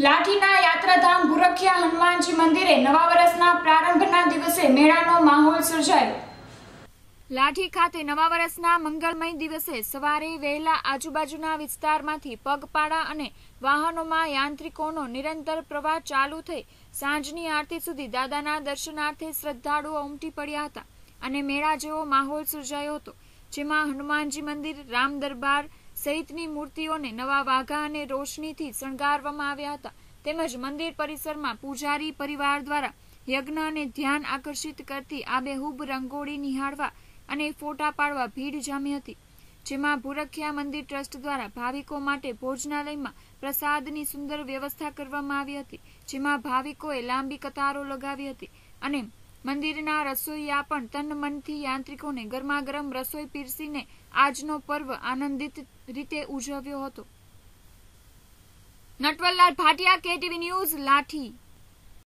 લાઠીના યાત્રાધામ ભુરખિયા હનુમાનજી મંદિરે નવા વર્ષના પ્રારંભના દિવસે મેળાનો માહોલ સર્જાયો લાઠી ખાતે નવા વર્ષના મંગળમય દિવસે સવારે વહેલા આજુબાજુના વિસ્તારમાંથી પગપાળા અને વાહનોમાં યાંત્રિકોનો નિરંતર પ્રવાહ ચાલુ થઈ સાંજની આરતી સુધી દાદાના દર્શનાર્થે શ્રદ્ધાળુઓ ઉમટી પડ્યા હતા અને મેળા જેવો માહોલ સર્જાયો હતો જેમાં હનુમાનજી મંદિર રામ દરબાર સહિતની મૂર્તિઓને નવા વાઘા અને રોશનીથી શણગારવામાં આવ્યા હતા તેમજ મંદિર પરિસરમાં પૂજારી પરિવાર દ્વારા યજ્ઞ અને ધ્યાન આકર્ષિત કરતી આબેહૂબ રંગોળી નિહાળવા અને ફોટા પાડવા ભીડ જામી હતી જેમાં ભૂરખિયા મંદિર ટ્રસ્ટ દ્વારા ભાવિકો માટે ભોજનાલયમાં પ્રસાદની સુંદર વ્યવસ્થા કરવામાં આવી હતી જેમાં ભાવિકોએ લાંબી કતારો લગાવી હતી અને મંદિરના રસોઈયા પણ તન મનથી યાંત્રિકોને ગરમાગરમ રસોઈ પીરસીને આજનો પર્વ આનંદિત રીતે ઉજવ્યો હતો નટવરલાલ ભાટિયા કેટીવી ન્યૂઝ લાઠી